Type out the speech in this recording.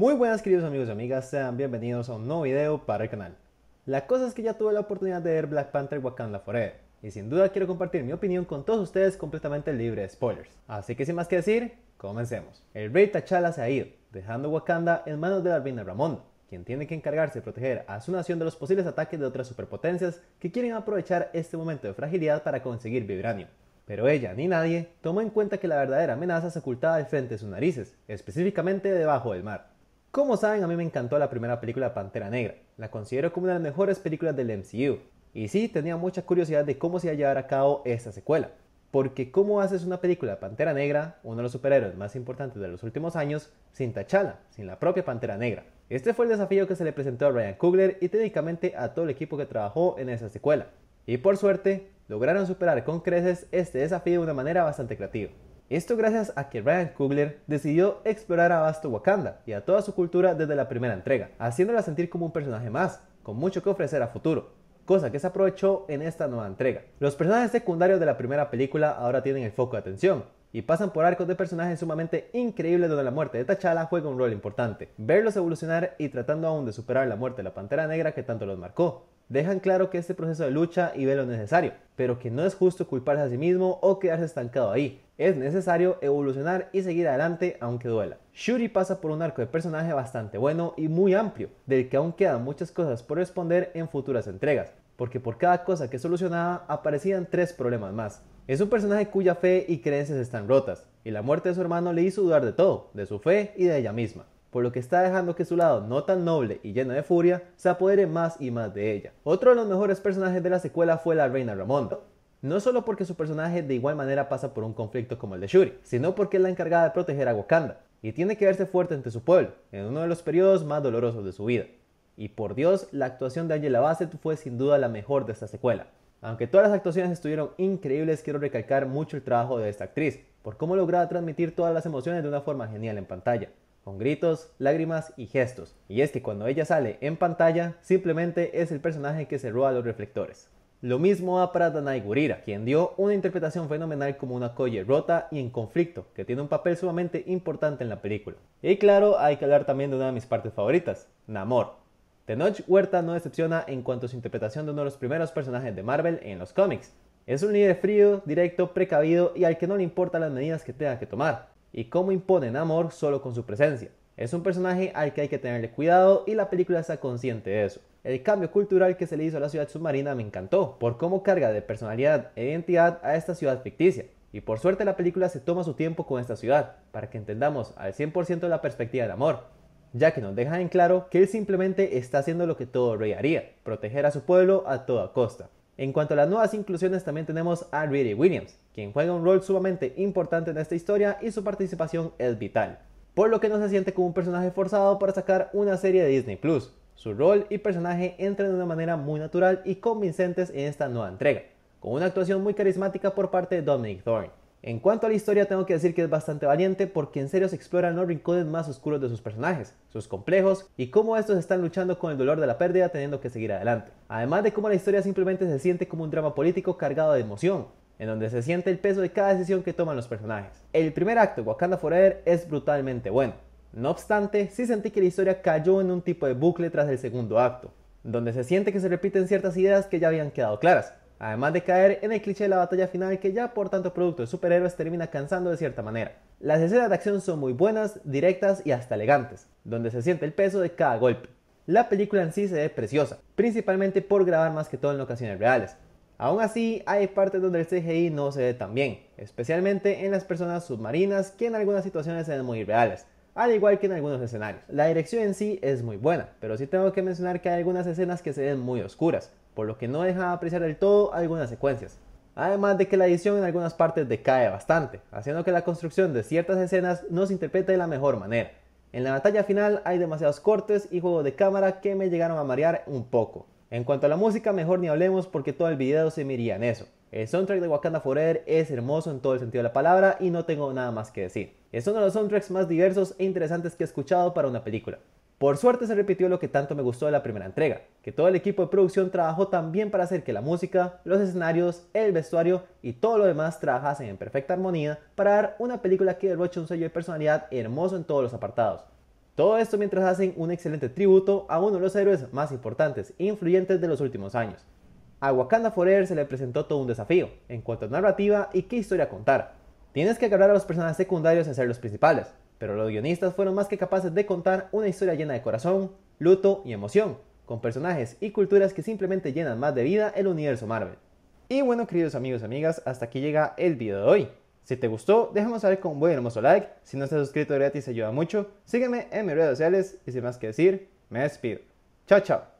Muy buenas queridos amigos y amigas, sean bienvenidos a un nuevo video para el canal. La cosa es que ya tuve la oportunidad de ver Black Panther Wakanda Forever, y sin duda quiero compartir mi opinión con todos ustedes completamente libre de spoilers. Así que sin más que decir, comencemos. El rey T'Challa se ha ido, dejando Wakanda en manos de la reina Ramonda, quien tiene que encargarse de proteger a su nación de los posibles ataques de otras superpotencias que quieren aprovechar este momento de fragilidad para conseguir vibranium. Pero ella ni nadie tomó en cuenta que la verdadera amenaza se ocultaba al frente de sus narices, específicamente debajo del mar. Como saben, a mí me encantó la primera película Pantera Negra. La considero como una de las mejores películas del MCU. Y sí, tenía mucha curiosidad de cómo se iba a llevar a cabo esta secuela. Porque ¿cómo haces una película Pantera Negra, uno de los superhéroes más importantes de los últimos años, sin T'Challa, sin la propia Pantera Negra? Este fue el desafío que se le presentó a Ryan Coogler y técnicamente a todo el equipo que trabajó en esa secuela. Y por suerte, lograron superar con creces este desafío de una manera bastante creativa. Esto gracias a que Ryan Coogler decidió explorar a Vasto Wakanda y a toda su cultura desde la primera entrega, haciéndola sentir como un personaje más, con mucho que ofrecer a futuro, cosa que se aprovechó en esta nueva entrega. Los personajes secundarios de la primera película ahora tienen el foco de atención, y pasan por arcos de personajes sumamente increíbles donde la muerte de T'Challa juega un rol importante. Verlos evolucionar y tratando aún de superar la muerte de la Pantera Negra que tanto los marcó. Dejan claro que este proceso de lucha y ve lo necesario, pero que no es justo culparse a sí mismo o quedarse estancado ahí. Es necesario evolucionar y seguir adelante aunque duela. Shuri pasa por un arco de personaje bastante bueno y muy amplio, del que aún quedan muchas cosas por responder en futuras entregas, porque por cada cosa que solucionaba aparecían tres problemas más. Es un personaje cuya fe y creencias están rotas, y la muerte de su hermano le hizo dudar de todo, de su fe y de ella misma, por lo que está dejando que su lado no tan noble y lleno de furia se apodere más y más de ella. Otro de los mejores personajes de la secuela fue la reina Ramonda, no solo porque su personaje de igual manera pasa por un conflicto como el de Shuri, sino porque es la encargada de proteger a Wakanda, y tiene que verse fuerte ante su pueblo, en uno de los periodos más dolorosos de su vida. Y por Dios, la actuación de Angela Bassett fue sin duda la mejor de esta secuela. Aunque todas las actuaciones estuvieron increíbles, quiero recalcar mucho el trabajo de esta actriz, por cómo lograba transmitir todas las emociones de una forma genial en pantalla, con gritos, lágrimas y gestos. Y es que cuando ella sale en pantalla, simplemente es el personaje que se roba los reflectores. Lo mismo va para Danai Gurira, quien dio una interpretación fenomenal como una colle rota y en conflicto, que tiene un papel sumamente importante en la película. Y claro, hay que hablar también de una de mis partes favoritas, Namor, Tenoch Huerta no decepciona en cuanto a su interpretación de uno de los primeros personajes de Marvel en los cómics. Es un líder frío, directo, precavido y al que no le importan las medidas que tenga que tomar, y cómo imponen amor solo con su presencia. Es un personaje al que hay que tenerle cuidado y la película está consciente de eso. El cambio cultural que se le hizo a la ciudad submarina me encantó, por cómo carga de personalidad e identidad a esta ciudad ficticia. Y por suerte la película se toma su tiempo con esta ciudad, para que entendamos al 100% la perspectiva del amor, ya que nos deja en claro que él simplemente está haciendo lo que todo rey haría, proteger a su pueblo a toda costa. En cuanto a las nuevas inclusiones también tenemos a Riri Williams, quien juega un rol sumamente importante en esta historia y su participación es vital, por lo que no se siente como un personaje forzado para sacar una serie de Disney Plus. Su rol y personaje entran de una manera muy natural y convincentes en esta nueva entrega, con una actuación muy carismática por parte de Dominic Thorne. En cuanto a la historia, tengo que decir que es bastante valiente porque en serio se exploran los rincones más oscuros de sus personajes, sus complejos y cómo estos están luchando con el dolor de la pérdida teniendo que seguir adelante. Además de cómo la historia simplemente se siente como un drama político cargado de emoción, en donde se siente el peso de cada decisión que toman los personajes. El primer acto, Wakanda Forever, es brutalmente bueno. No obstante, sí sentí que la historia cayó en un tipo de bucle tras el segundo acto, donde se siente que se repiten ciertas ideas que ya habían quedado claras, además de caer en el cliché de la batalla final que ya por tanto producto de superhéroes termina cansando de cierta manera. Las escenas de acción son muy buenas, directas y hasta elegantes, donde se siente el peso de cada golpe. La película en sí se ve preciosa, principalmente por grabar más que todo en ocasiones reales. Aún así, hay partes donde el CGI no se ve tan bien, especialmente en las personas submarinas que en algunas situaciones se ven muy reales, al igual que en algunos escenarios. La dirección en sí es muy buena, pero sí tengo que mencionar que hay algunas escenas que se ven muy oscuras, por lo que no deja apreciar del todo algunas secuencias. Además de que la edición en algunas partes decae bastante, haciendo que la construcción de ciertas escenas no se interprete de la mejor manera. En la batalla final hay demasiados cortes y juegos de cámara que me llegaron a marear un poco. En cuanto a la música, mejor ni hablemos porque todo el video se miría en eso. El soundtrack de Wakanda Forever es hermoso en todo el sentido de la palabra y no tengo nada más que decir. Es uno de los soundtracks más diversos e interesantes que he escuchado para una película. Por suerte se repitió lo que tanto me gustó de la primera entrega, que todo el equipo de producción trabajó tan bien para hacer que la música, los escenarios, el vestuario y todo lo demás trabajasen en perfecta armonía para dar una película que derroche un sello de personalidad hermoso en todos los apartados. Todo esto mientras hacen un excelente tributo a uno de los héroes más importantes e influyentes de los últimos años. A Wakanda Forever se le presentó todo un desafío en cuanto a narrativa y qué historia contar. Tienes que agarrar a los personajes secundarios y hacerlos principales, pero los guionistas fueron más que capaces de contar una historia llena de corazón, luto y emoción, con personajes y culturas que simplemente llenan más de vida el universo Marvel. Y bueno, queridos amigos y amigas, hasta aquí llega el video de hoy. Si te gustó, déjame saber con un buen hermoso like. Si no estás suscrito gratis, ayuda mucho. Sígueme en mis redes sociales y sin más que decir, me despido. Chao, chao.